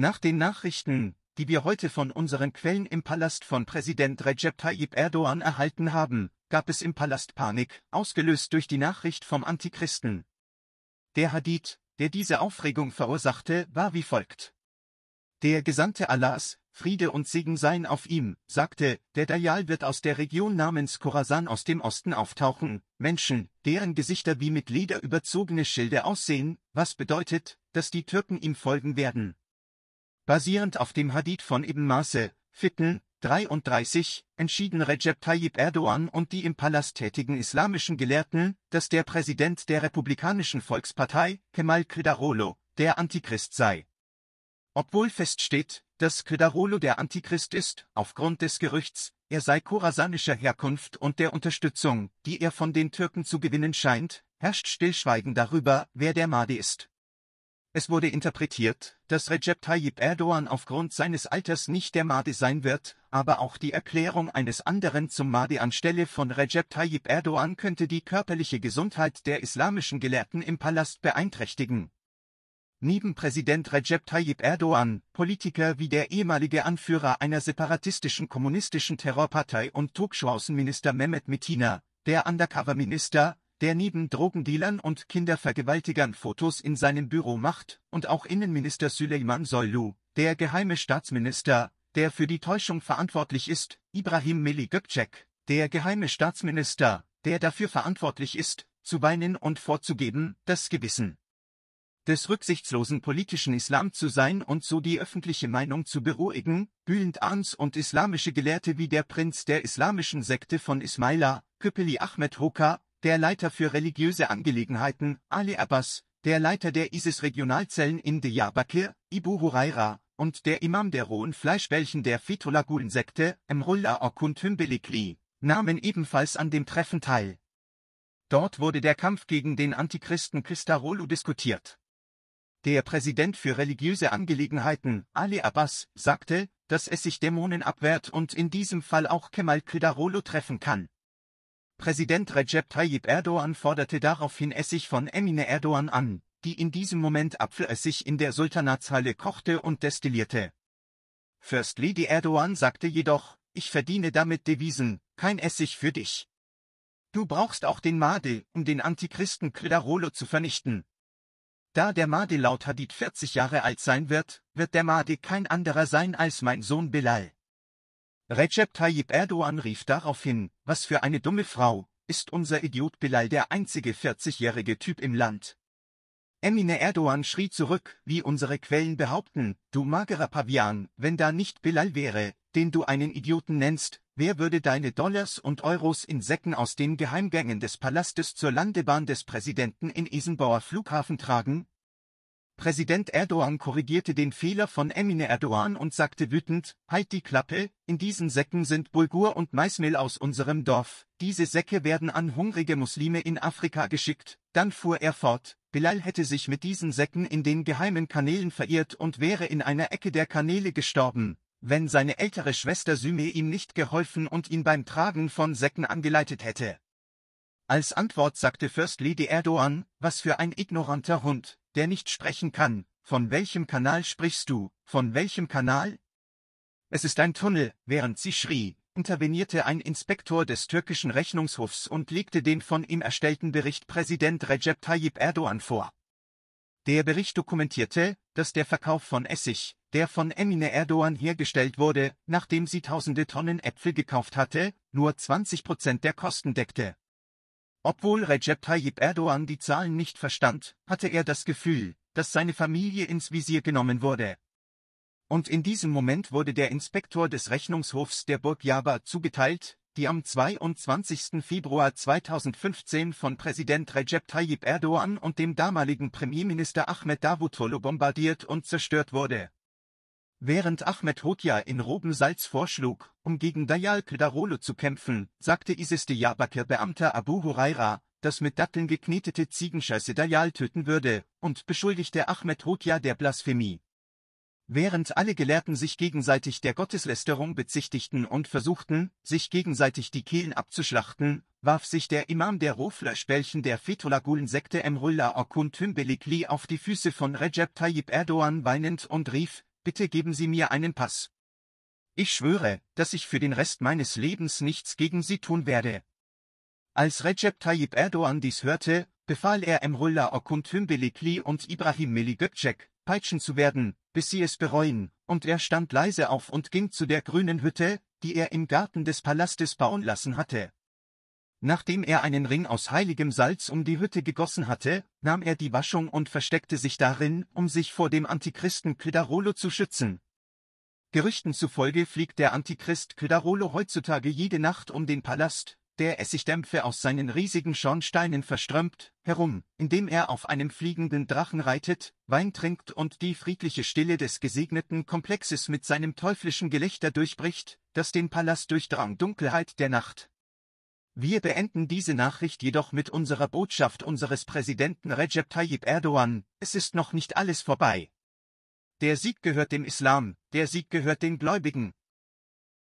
Nach den Nachrichten, die wir heute von unseren Quellen im Palast von Präsident Recep Tayyip Erdogan erhalten haben, gab es im Palast Panik, ausgelöst durch die Nachricht vom Antichristen. Der Hadith, der diese Aufregung verursachte, war wie folgt. Der Gesandte Allahs, Friede und Segen seien auf ihm, sagte, der Dayal wird aus der Region namens Khorasan aus dem Osten auftauchen, Menschen, deren Gesichter wie mit Leder überzogene Schilde aussehen, was bedeutet, dass die Türken ihm folgen werden. Basierend auf dem Hadith von Ibn Masse, Fitn, 33, entschieden Recep Tayyip Erdogan und die im Palast tätigen islamischen Gelehrten, dass der Präsident der Republikanischen Volkspartei, Kemal Kılıçdaroğlu, der Antichrist sei. Obwohl feststeht, dass Kılıçdaroğlu der Antichrist ist, aufgrund des Gerüchts, er sei chorasanischer Herkunft und der Unterstützung, die er von den Türken zu gewinnen scheint, herrscht Stillschweigen darüber, wer der Mahdi ist. Es wurde interpretiert, dass Recep Tayyip Erdogan aufgrund seines Alters nicht der Mahdi sein wird, aber auch die Erklärung eines anderen zum Mahdi anstelle von Recep Tayyip Erdogan könnte die körperliche Gesundheit der islamischen Gelehrten im Palast beeinträchtigen. Neben Präsident Recep Tayyip Erdogan, Politiker wie der ehemalige Anführer einer separatistischen kommunistischen Terrorpartei und Tokschaußenminister Mehmet Metina, der Undercover-Minister, der neben Drogendealern und Kindervergewaltigern Fotos in seinem Büro macht, und auch Innenminister Süleyman Soylu, der geheime Staatsminister, der für die Täuschung verantwortlich ist, Ibrahim Meli Gökçek, der geheime Staatsminister, der dafür verantwortlich ist, zu weinen und vorzugeben, das Gewissen des rücksichtslosen politischen Islam zu sein und so die öffentliche Meinung zu beruhigen, Bülent Arns und islamische Gelehrte wie der Prinz der islamischen Sekte von Ismaila, Köpeli Ahmed Hoka, der Leiter für religiöse Angelegenheiten, Ali Abbas, der Leiter der ISIS-Regionalzellen in Diyarbakir, Ibu Huraira, und der Imam der rohen Fleischbällchen der Fetulagun-Sekte, Emrullah Okund Hümbelikli, nahmen ebenfalls an dem Treffen teil. Dort wurde der Kampf gegen den Antichristen Christarolu diskutiert. Der Präsident für religiöse Angelegenheiten, Ali Abbas, sagte, dass es sich Dämonen abwehrt und in diesem Fall auch Kemal Kridarolo treffen kann. Präsident Recep Tayyip Erdogan forderte daraufhin Essig von Emine Erdogan an, die in diesem Moment Apfelessig in der Sultanatshalle kochte und destillierte. First Lady Erdogan sagte jedoch, ich verdiene damit Devisen, kein Essig für dich. Du brauchst auch den Mahdi, um den Antichristen Kridarolo zu vernichten. Da der Mahdi laut Hadith 40 Jahre alt sein wird, wird der Mahdi kein anderer sein als mein Sohn Bilal. Recep Tayyip Erdogan rief daraufhin, was für eine dumme Frau, ist unser Idiot Bilal der einzige 40-jährige Typ im Land. Emine Erdogan schrie zurück, wie unsere Quellen behaupten, du magerer Pavian, wenn da nicht Bilal wäre, den du einen Idioten nennst, wer würde deine Dollars und Euros in Säcken aus den Geheimgängen des Palastes zur Landebahn des Präsidenten in Isenbauer Flughafen tragen, Präsident Erdogan korrigierte den Fehler von Emine Erdogan und sagte wütend, halt die Klappe, in diesen Säcken sind Bulgur und Maismehl aus unserem Dorf, diese Säcke werden an hungrige Muslime in Afrika geschickt. Dann fuhr er fort, Bilal hätte sich mit diesen Säcken in den geheimen Kanälen verirrt und wäre in einer Ecke der Kanäle gestorben, wenn seine ältere Schwester Süme ihm nicht geholfen und ihn beim Tragen von Säcken angeleitet hätte. Als Antwort sagte First Lady Erdogan, was für ein ignoranter Hund, der nicht sprechen kann. Von welchem Kanal sprichst du? Von welchem Kanal? Es ist ein Tunnel, während sie schrie, intervenierte ein Inspektor des türkischen Rechnungshofs und legte den von ihm erstellten Bericht Präsident Recep Tayyip Erdogan vor. Der Bericht dokumentierte, dass der Verkauf von Essig, der von Emine Erdogan hergestellt wurde, nachdem sie tausende Tonnen Äpfel gekauft hatte, nur 20 Prozent der Kosten deckte. Obwohl Recep Tayyip Erdogan die Zahlen nicht verstand, hatte er das Gefühl, dass seine Familie ins Visier genommen wurde. Und in diesem Moment wurde der Inspektor des Rechnungshofs der Burg Java zugeteilt, die am 22. Februar 2015 von Präsident Recep Tayyip Erdogan und dem damaligen Premierminister Ahmed Davutoglu bombardiert und zerstört wurde. Während Ahmed Hoxha in Robensalz vorschlug, um gegen Dayal Kedarolo zu kämpfen, sagte Isis Diyabakir Beamter Abu Huraira, dass mit Datteln geknetete Ziegenscheiße Dayal töten würde, und beschuldigte Ahmed Hoxha der Blasphemie. Während alle Gelehrten sich gegenseitig der Gotteslästerung bezichtigten und versuchten, sich gegenseitig die Kehlen abzuschlachten, warf sich der Imam der Rohfleischbällchen der Fethullah-Gulen-Sekte Emrullah Okun Tümbelikli auf die Füße von Recep Tayyip Erdogan weinend und rief, bitte geben Sie mir einen Pass. Ich schwöre, dass ich für den Rest meines Lebens nichts gegen Sie tun werde. Als Recep Tayyip Erdogan dies hörte, befahl er Emrullah Okunt Hümbelikli und Ibrahim Meligökcek, peitschen zu werden, bis sie es bereuen, und er stand leise auf und ging zu der grünen Hütte, die er im Garten des Palastes bauen lassen hatte. Nachdem er einen Ring aus heiligem Salz um die Hütte gegossen hatte, nahm er die Waschung und versteckte sich darin, um sich vor dem Antichristen Kydarolo zu schützen. Gerüchten zufolge fliegt der Antichrist Kydarolo heutzutage jede Nacht um den Palast, der Essigdämpfe aus seinen riesigen Schornsteinen verströmt, herum, indem er auf einem fliegenden Drachen reitet, Wein trinkt und die friedliche Stille des gesegneten Komplexes mit seinem teuflischen Gelächter durchbricht, das den Palast durchdrang Dunkelheit der Nacht. Wir beenden diese Nachricht jedoch mit unserer Botschaft unseres Präsidenten Recep Tayyip Erdogan, es ist noch nicht alles vorbei. Der Sieg gehört dem Islam, der Sieg gehört den Gläubigen,